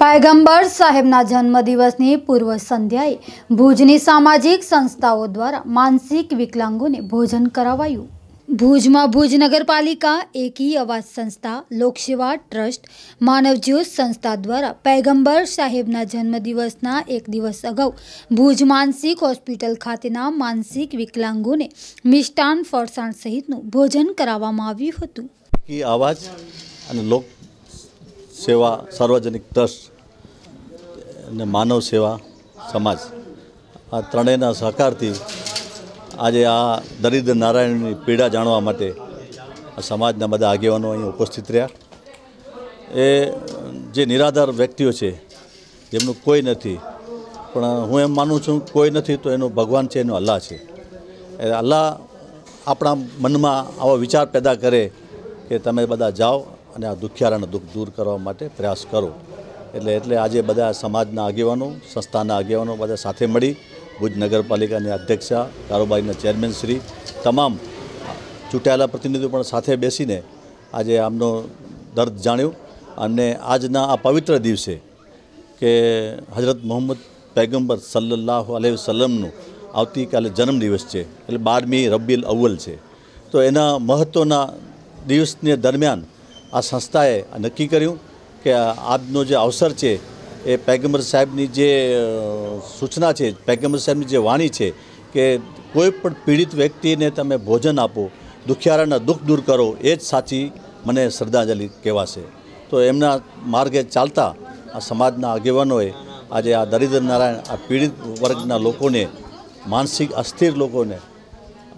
પાયગંબર સાહેબના જન્મદિવસની પૂર્વ સંધ્યાએ ભુજની સામાજિક સંસ્થાઓ દ્વારા માનસિક વિકલાંગોને ભોજન કરાવાયું ભુજમાં ભુજ નગરપાલિકા એકી અવાજ સંસ્થા લોકસેવા ટ્રસ્ટ માનવજ્યોત સંસ્થા દ્વારા પૈગંબર સાહેબના જન્મદિવસના એક દિવસ અગાઉ ભુજ માનસિક હોસ્પિટલ ખાતેના માનસિક વિકલાંગોને મિષ્ટાન ફરસાણ સહિતનું ભોજન કરાવવામાં આવ્યું હતું અને લોક સેવા સાર્વજનિક ટ્રસ્ટ અને માનવ સેવા સમાજ આ ત્રણેયના સહકારથી આજે આ દરિદ્ર નારાયણની પીડા જાણવા માટે સમાજના બધા આગેવાનો અહીં ઉપસ્થિત રહ્યા એ જે નિરાધાર વ્યક્તિઓ છે જેમનું કોઈ નથી પણ હું એમ માનું છું કોઈ નથી તો એનો ભગવાન છે એનો અલ્લાહ છે એ અલ્લાહ આપણા મનમાં આવો વિચાર પેદા કરે કે તમે બધા જાઓ અને આ દુખિયારાનું દુઃખ દૂર કરવા માટે પ્રયાસ કરો એટલે એટલે આજે બધા સમાજના આગેવાનો સંસ્થાના આગેવાનો બધા સાથે મળી ભુજ નગરપાલિકાની અધ્યક્ષા કારોબારીના ચેરમેનશ્રી તમામ ચૂંટાયેલા પ્રતિનિધિઓ પણ સાથે બેસીને આજે આમનો દર્દ જાણ્યો અને આજના આ પવિત્ર દિવસે કે હજરત મોહમ્મદ પૈગંબર સલ્લાહ અલહી વસલમનું આવતીકાલે જન્મદિવસ છે એટલે બારમી રબીલ અવ્વલ છે તો એના મહત્ત્વના દિવસને દરમિયાન આ સંસ્થાએ નક્કી કર્યું કે આજનો જે અવસર છે એ પેગમ્બર સાહેબની જે સૂચના છે પેગમ્બર સાહેબની જે વાણી છે કે કોઈ પણ પીડિત વ્યક્તિને તમે ભોજન આપો દુખિયારાના દુઃખ દૂર કરો એ જ સાચી મને શ્રદ્ધાંજલિ કહેવાશે તો એમના માર્ગે ચાલતા આ સમાજના આગેવાનોએ આજે આ દરિદ્ર નારાયણ આ પીડિત વર્ગના લોકોને માનસિક અસ્થિર લોકોને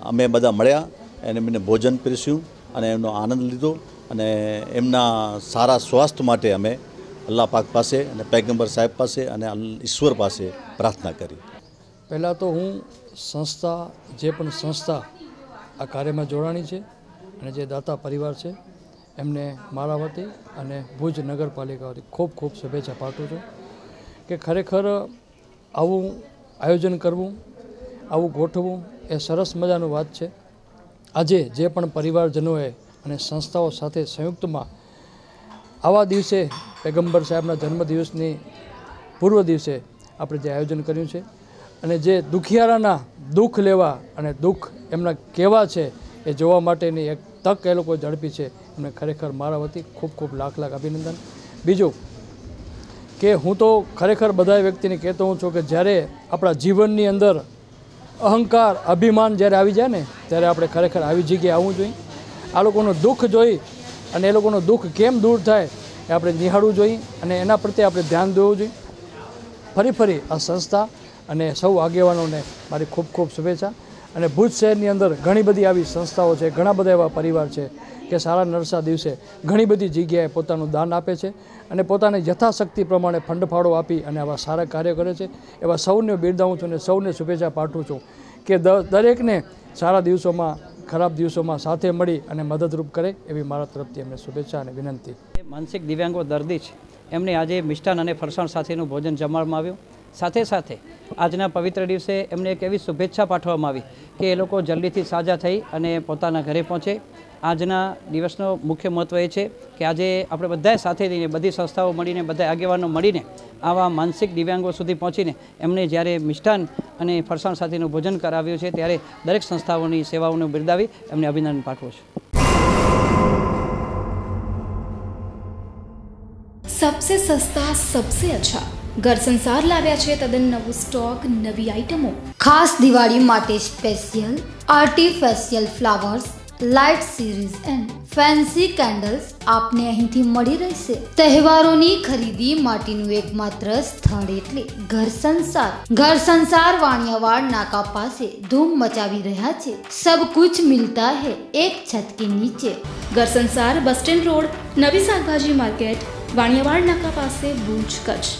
અમે બધા મળ્યા અને એમને ભોજન પીરસ્યું અને એમનો આનંદ લીધો અને એમના સારા સ્વાસ્થ્ય માટે અમે અલ્લાહ પાક પાસે અને પેગમ્બર સાહેબ પાસે અને ઈશ્વર પાસે પ્રાર્થના કરી પહેલાં તો હું સંસ્થા જે પણ સંસ્થા આ કાર્યમાં જોડાણી છે અને જે દાતા પરિવાર છે એમને મારા વતી અને ભુજ નગરપાલિકા વતી ખૂબ ખૂબ શુભેચ્છા પાઠવું છું કે ખરેખર આવું આયોજન કરવું આવું ગોઠવવું એ સરસ મજાનું વાત છે આજે જે પણ પરિવારજનોએ અને સંસ્થાઓ સાથે સંયુક્તમાં આવા દિવસે પેગંબર સાહેબના જન્મદિવસની પૂર્વ દિવસે આપણે જે આયોજન કર્યું છે અને જે દુખિયારાના દુઃખ લેવા અને દુઃખ એમના કેવા છે એ જોવા માટેની એક તક એ લોકો ઝડપી છે એમને ખરેખર મારા વતી ખૂબ ખૂબ લાખ લાખ અભિનંદન બીજું કે હું તો ખરેખર બધા વ્યક્તિને કહેતો હું છું કે જ્યારે આપણા જીવનની અંદર અહંકાર અભિમાન જ્યારે આવી જાય ને ત્યારે આપણે ખરેખર આવી જગ્યાએ આવવું જોઈએ આ લોકોનું દુઃખ જોઈ અને એ લોકોનું દુઃખ કેમ દૂર થાય એ આપણે નિહાળવું જોઈએ અને એના પ્રત્યે આપણે ધ્યાન દેવું જોઈએ ફરી ફરી આ સંસ્થા અને સૌ આગેવાનોને મારી ખૂબ ખૂબ શુભેચ્છા અને ભુજ શહેરની અંદર ઘણી બધી આવી સંસ્થાઓ છે ઘણા બધા એવા પરિવાર છે કે સારા નરસા દિવસે ઘણી બધી જગ્યાએ પોતાનું દાન આપે છે અને પોતાની યથાશક્તિ પ્રમાણે ફંડ ફાળો આપી અને આવા સારા કાર્ય કરે છે એવા સૌને બિરદાવું છું અને સૌને શુભેચ્છા પાઠવું છું કે દરેકને સારા દિવસોમાં ખરાબ દિવસોમાં સાથે મળી અને મદદરૂપ કરે એવી મારા તરફથી એમને શુભેચ્છા અને વિનંતી માનસિક દિવ્યાંગો દર્દી છે એમને આજે મિષ્ટાન અને ફરસાણ સાથેનું ભોજન જમાડવામાં આવ્યું સાથે સાથે આજના પવિત્ર દિવસે એમને એક એવી શુભેચ્છા પાઠવવામાં આવી કે એ લોકો જલ્દીથી સાજા થઈ અને પોતાના ઘરે પહોંચે આજના દિવસનો મુખ્ય મહત્ત્વ એ છે કે આજે આપણે બધાએ સાથે રહીને બધી સંસ્થાઓ મળીને બધા આગેવાનો મળીને આવા માનસિક દિવ્યાંગો સુધી પહોંચીને એમને જ્યારે મિષ્ટાન અને ફરસાણ સાથેનું ભોજન કરાવ્યું છે ત્યારે દરેક સંસ્થાઓની સેવાઓને બિરદાવી એમને અભિનંદન પાઠવું છું સબસે સસ્તા સબસે અચ્છા ઘર સંસાર લાવ્યા છે તદ્દન નવું સ્ટોક નવી આઈટમો ખાસ દિવાળી માટે special artificial flowers light series and fancy candles આપને અહીંથી મળી રહેશે તહેવારોની ખરીદી માટેનું એકમાત્ર સ્થળ એટલે ઘર સંસાર ઘર સંસાર વાણિયાવાડ નાકા પાસે ધૂમ મચાવી રહ્યા છે સબ કુછ મિલતા હૈ એક છત કે નીચે ઘર સંસાર બસ સ્ટેન્ડ રોડ નવી શાકભાજી માર્કેટ વાણિયાવાડ નાકા પાસે ભુજ કચ્છ